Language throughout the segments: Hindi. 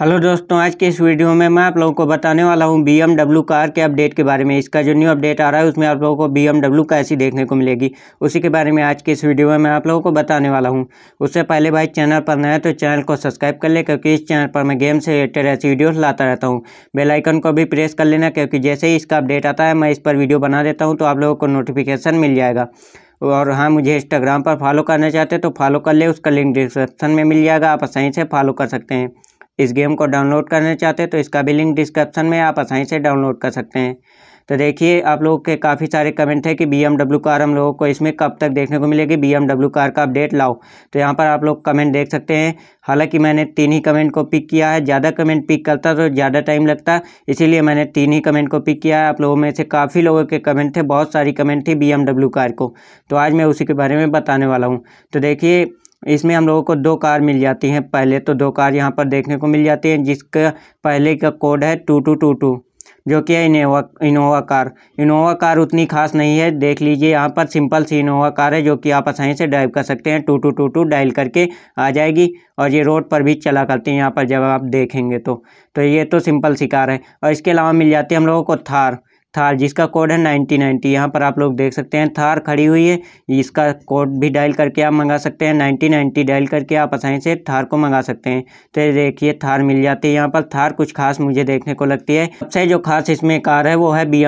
हेलो दोस्तों आज के इस वीडियो में मैं आप लोगों को बताने वाला हूं बी कार के अपडेट के बारे में इसका जो न्यू अपडेट आ रहा है उसमें आप लोगों को बी एम कैसी देखने को मिलेगी उसी के बारे में आज के इस वीडियो में मैं आप लोगों को बताने वाला हूं उससे पहले भाई चैनल पर नया तो चैनल को सब्सक्राइब कर ले क्योंकि इस चैनल पर मैं गेम से रिलेटेड ऐसी वीडियोज़ लाता रहता हूँ बेलाइकन को भी प्रेस कर लेना क्योंकि जैसे ही इसका अपडेट आता है मैं इस पर वीडियो बना देता हूँ तो आप लोगों को नोटिफिकेशन मिल जाएगा और हाँ मुझे इंस्टाग्राम पर फॉलो करना चाहते हैं तो फॉलो कर ले उसका लिंक डिस्क्रिप्शन में मिल जाएगा आप आसानी से फॉलो कर सकते हैं इस गेम को डाउनलोड करना चाहते हैं तो इसका भी लिंक डिस्क्रिप्शन में आप आसानी से डाउनलोड कर सकते हैं तो देखिए आप लोगों के काफ़ी सारे कमेंट थे कि बी कार हम लोगों को इसमें कब तक देखने को मिलेगी बी कार का अपडेट लाओ तो यहाँ पर आप लोग कमेंट देख सकते हैं हालांकि मैंने तीन ही कमेंट को पिक किया है ज़्यादा कमेंट पिक करता तो ज़्यादा टाइम लगता इसीलिए मैंने तीन ही कमेंट को पिक किया है आप लोगों में से काफ़ी लोगों के कमेंट थे बहुत सारी कमेंट थी बी कार को तो आज मैं उसी के बारे में बताने वाला हूँ तो देखिए इसमें हम लोगों को दो कार मिल जाती हैं पहले तो दो कार यहाँ पर देखने को मिल जाती हैं जिसका पहले का कोड है टू टू टू टू जो कि है Innova Innova car Innova car उतनी खास नहीं है देख लीजिए यहाँ पर सिंपल सी इनोवा कार है जो कि आप आसानी से ड्राइव कर सकते हैं two two two two dial करके आ जाएगी और ये रोड पर भी चला करती हैं यहाँ पर जब आप देखेंगे तो तो ये तो सिंपल सी कार है और इसके अलावा मिल जाती है हम लोगों को थार थार जिसका कोड है नाइन्टी नाइन्टी यहाँ पर आप लोग देख सकते हैं थार खड़ी हुई है इसका कोड भी डायल करके आप मंगा सकते हैं नाइन्टी नाइन्टी डायल करके आप आसानी से थार को मंगा सकते हैं तो देखिए थार मिल जाती है यहाँ पर थार कुछ खास मुझे देखने को लगती है सबसे जो खास इसमें कार है वो है बी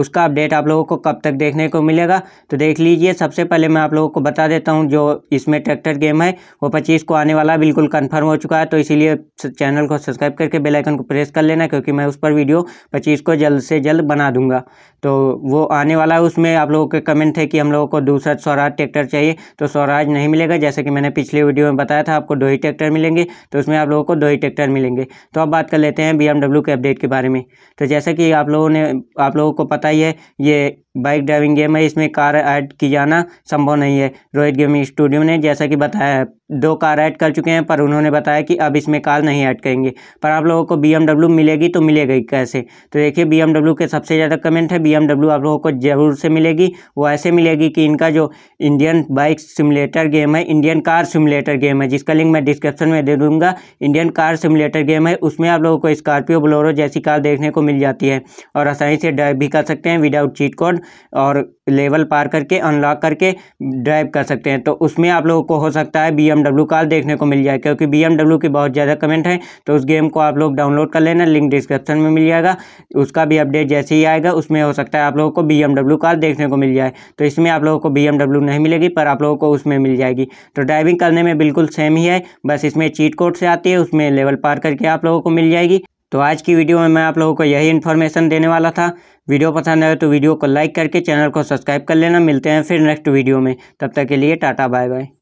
उसका अपडेट आप लोगों को कब तक देखने को मिलेगा तो देख लीजिए सबसे पहले मैं आप लोगों को बता देता हूँ जो इसमें ट्रैक्टर गेम है वो पच्चीस को आने वाला बिल्कुल कन्फर्म हो चुका है तो इसीलिए चैनल को सब्सक्राइब करके बेलाइकन को प्रेस कर लेना क्योंकि मैं उस पर वीडियो पच्चीस को जल्द से जल्द बना बना दूंगा तो वो आने वाला है उसमें आप लोगों के कमेंट थे कि हम लोगों को दूसरा स्वराज ट्रैक्टर चाहिए तो स्वराज नहीं मिलेगा जैसे कि मैंने पिछले वीडियो में बताया था आपको दो ही ट्रैक्टर मिलेंगे तो उसमें आप लोगों को दो ही ट्रैक्टर मिलेंगे तो अब बात कर लेते हैं बी के अपडेट के बारे में तो जैसे कि आप लोगों ने आप लोगों को पता ही है ये बाइक ड्राइविंग गेम है इसमें कार ऐड की जाना संभव नहीं है रोहित गेमिंग स्टूडियो ने जैसा कि बताया है दो कार ऐड कर चुके हैं पर उन्होंने बताया कि अब इसमें कार नहीं ऐड करेंगे पर आप लोगों को बी मिलेगी तो मिलेगी कैसे तो देखिए बी के सबसे ज़्यादा कमेंट है बी आप लोगों को ज़रूर से मिलेगी वो ऐसे मिलेगी कि इनका जो इंडियन बाइक सिमुलेटर गेम है इंडियन कार सिमुलेटर गेम है जिसका लिंक मैं डिस्क्रिप्शन में दे दूँगा इंडियन कार सिमुलेटर गेम है उसमें आप लोगों को स्कॉर्पियो ब्लोरो जैसी कार देखने को मिल जाती है और आसानी से ड्राइव भी कर सकते हैं विदाउट चीट कोड और लेवल पार करके अनलॉक करके ड्राइव कर सकते हैं तो उसमें आप लोगों को हो सकता है बी कार देखने को मिल जाए क्योंकि बी की बहुत ज़्यादा कमेंट है तो उस गेम को आप लोग डाउनलोड कर लेना लिंक डिस्क्रिप्शन में मिल जाएगा उसका भी अपडेट जैसे ही आएगा उसमें हो सकता है आप लोगों को बी कार देखने को मिल जाए तो इसमें आप लोगों को बी नहीं मिलेगी पर आप लोगों को उसमें मिल जाएगी तो ड्राइविंग करने में बिल्कुल सेम ही है बस इसमें चीट कोड से आती है उसमें लेवल पार करके आप लोगों को मिल जाएगी तो आज की वीडियो में मैं आप लोगों को यही इन्फॉर्मेशन देने वाला था वीडियो पसंद आए तो वीडियो को लाइक करके चैनल को सब्सक्राइब कर लेना मिलते हैं फिर नेक्स्ट वीडियो में तब तक के लिए टाटा बाय बाय